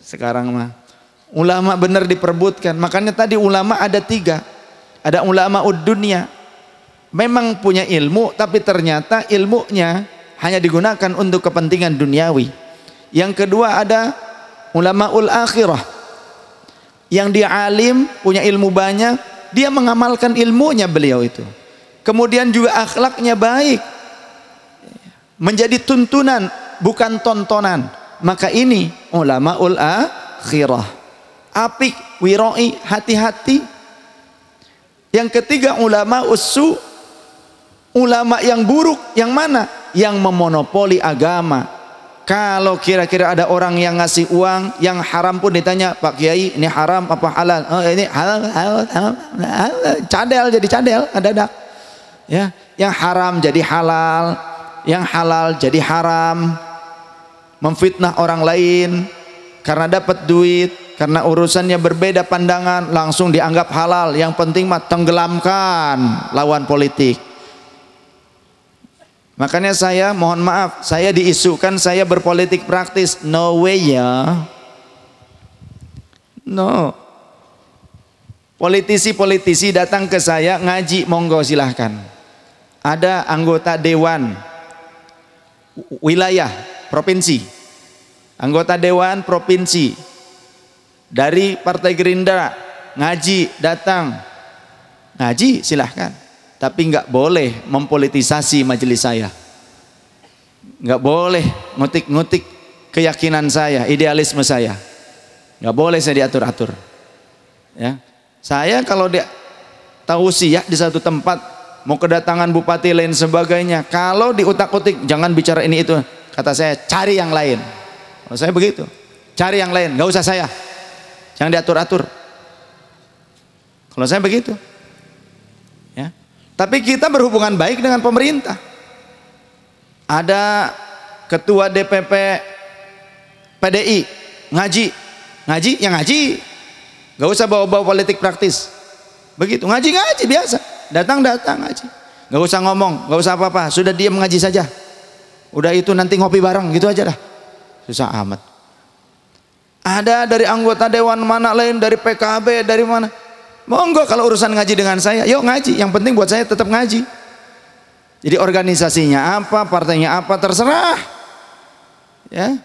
sekarang mah. Ulama benar diperbutkan. Makanya tadi ulama ada tiga. Ada ulama ud dunia. Memang punya ilmu tapi ternyata ilmunya hanya digunakan untuk kepentingan duniawi. Yang kedua ada ulama ul akhirah. Yang dia alim, punya ilmu banyak, dia mengamalkan ilmunya beliau itu. Kemudian juga akhlaknya baik. Menjadi tuntunan bukan tontonan. Maka ini Ulama ulamaul akhirah. api wiroi, hati-hati. Yang ketiga ulama usu, ulama yang buruk, yang mana? Yang memonopoli agama. Kalau kira-kira ada orang yang ngasih uang yang haram pun ditanya, Pak Kiai, ini haram apa halal? Oh, ini halal, halal, halal, halal. cadel jadi cadel, ada Ya, yang haram jadi halal, yang halal jadi haram memfitnah orang lain karena dapat duit, karena urusannya berbeda pandangan, langsung dianggap halal. Yang penting mah tenggelamkan lawan politik. Makanya saya mohon maaf, saya diisukan saya berpolitik praktis. No way ya. No. Politisi-politisi datang ke saya ngaji, monggo silahkan. Ada anggota dewan wilayah provinsi anggota dewan provinsi dari partai gerindra ngaji datang ngaji silahkan tapi nggak boleh mempolitisasi majelis saya nggak boleh ngutik-ngutik keyakinan saya idealisme saya nggak boleh saya diatur-atur ya saya kalau dia tahu ya di satu tempat mau kedatangan bupati lain sebagainya kalau diutak-utik jangan bicara ini itu Kata saya, cari yang lain. Kalau oh, saya begitu, cari yang lain, nggak usah saya. Jangan diatur-atur. Kalau saya begitu. Ya. Tapi kita berhubungan baik dengan pemerintah. Ada ketua DPP PDI ngaji. Ngaji yang ngaji. Nggak usah bawa-bawa politik praktis. Begitu, ngaji-ngaji biasa. Datang-datang ngaji. Nggak usah ngomong, nggak usah apa-apa, sudah diam ngaji saja. Udah itu nanti ngopi bareng gitu aja dah. Susah amat. Ada dari anggota dewan mana lain dari PKB dari mana? Monggo kalau urusan ngaji dengan saya, yuk ngaji. Yang penting buat saya tetap ngaji. Jadi organisasinya apa, partainya apa, terserah. Ya.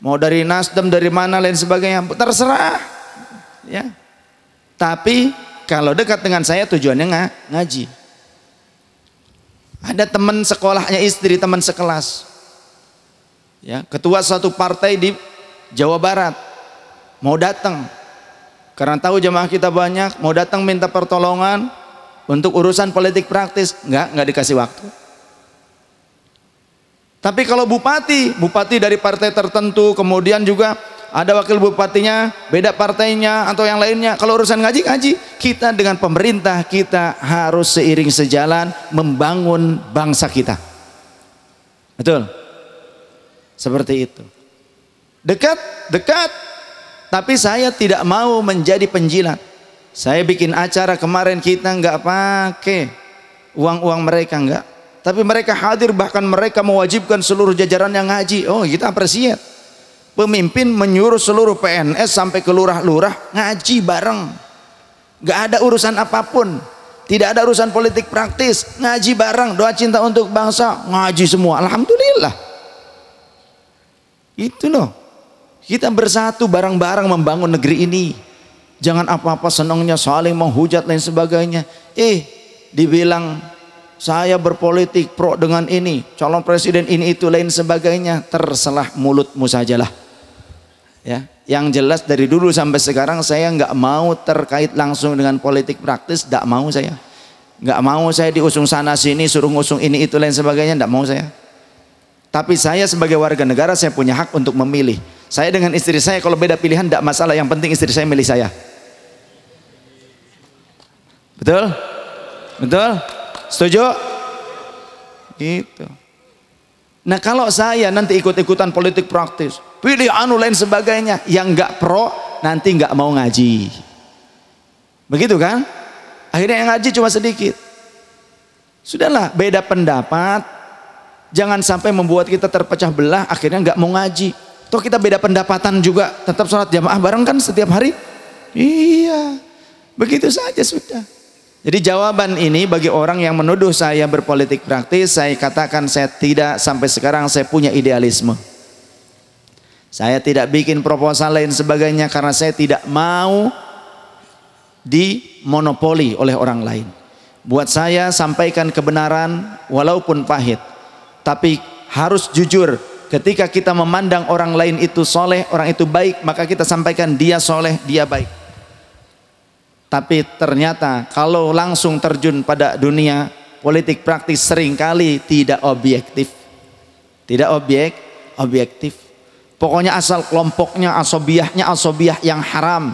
Mau dari Nasdem, dari mana lain sebagainya, terserah. Ya. Tapi kalau dekat dengan saya tujuannya ngaji. Ada teman sekolahnya istri, teman sekelas. Ya, ketua satu partai di Jawa Barat mau datang. Karena tahu jemaah kita banyak, mau datang minta pertolongan untuk urusan politik praktis, nggak enggak dikasih waktu. Tapi kalau bupati, bupati dari partai tertentu kemudian juga ada wakil bupatinya, beda partainya atau yang lainnya. Kalau urusan ngaji ngaji, kita dengan pemerintah kita harus seiring sejalan membangun bangsa kita. Betul? Seperti itu. Dekat, dekat. Tapi saya tidak mau menjadi penjilat. Saya bikin acara kemarin kita nggak pakai uang-uang mereka nggak. Tapi mereka hadir bahkan mereka mewajibkan seluruh jajaran yang ngaji. Oh kita apresiat pemimpin menyuruh seluruh PNS sampai ke lurah-lurah ngaji bareng gak ada urusan apapun tidak ada urusan politik praktis ngaji bareng doa cinta untuk bangsa ngaji semua Alhamdulillah itu loh kita bersatu bareng-bareng membangun negeri ini jangan apa-apa senangnya saling menghujat lain sebagainya eh dibilang saya berpolitik pro dengan ini calon presiden ini itu lain sebagainya terselah mulutmu sajalah Ya, yang jelas dari dulu sampai sekarang saya nggak mau terkait langsung dengan politik praktis, nggak mau saya. Nggak mau saya diusung sana sini, suruh ngusung ini itu lain sebagainya, nggak mau saya. Tapi saya sebagai warga negara saya punya hak untuk memilih. Saya dengan istri saya kalau beda pilihan tidak masalah, yang penting istri saya milih saya. Betul? Betul? Setuju? Gitu. Nah kalau saya nanti ikut-ikutan politik praktis, pilih anu lain sebagainya, yang nggak pro nanti nggak mau ngaji. Begitu kan? Akhirnya yang ngaji cuma sedikit. Sudahlah, beda pendapat. Jangan sampai membuat kita terpecah belah, akhirnya nggak mau ngaji. Toh kita beda pendapatan juga, tetap sholat jamaah bareng kan setiap hari? Iya, begitu saja sudah. Jadi jawaban ini bagi orang yang menuduh saya berpolitik praktis, saya katakan saya tidak sampai sekarang saya punya idealisme. Saya tidak bikin proposal lain sebagainya karena saya tidak mau dimonopoli oleh orang lain. Buat saya sampaikan kebenaran walaupun pahit. Tapi harus jujur ketika kita memandang orang lain itu soleh, orang itu baik, maka kita sampaikan dia soleh, dia baik. Tapi ternyata kalau langsung terjun pada dunia politik praktis seringkali tidak objektif. Tidak objek, objektif. Pokoknya asal kelompoknya, asobiahnya, asobiah yang haram.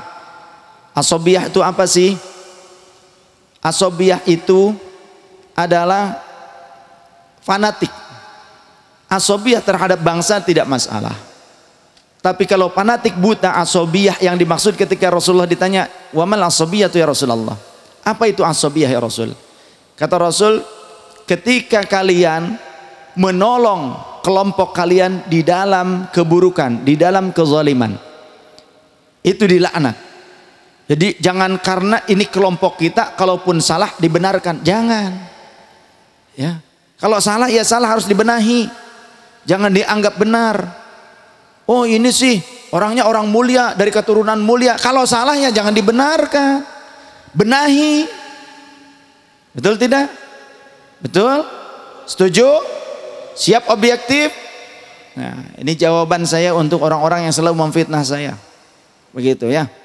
Asobiah itu apa sih? Asobiah itu adalah fanatik. Asobiah terhadap bangsa tidak masalah tapi kalau fanatik buta asobiyah yang dimaksud ketika Rasulullah ditanya, "Wamal asobiyah tu ya Rasulullah?" Apa itu asobiyah ya Rasul? Kata Rasul, "Ketika kalian menolong kelompok kalian di dalam keburukan, di dalam kezaliman." Itu dilaknat. Jadi jangan karena ini kelompok kita kalaupun salah dibenarkan, jangan. Ya. Kalau salah ya salah harus dibenahi. Jangan dianggap benar. Oh ini sih orangnya orang mulia dari keturunan mulia. Kalau salahnya jangan dibenarkan. Benahi. Betul tidak? Betul? Setuju? Siap objektif? Nah, ini jawaban saya untuk orang-orang yang selalu memfitnah saya. Begitu ya.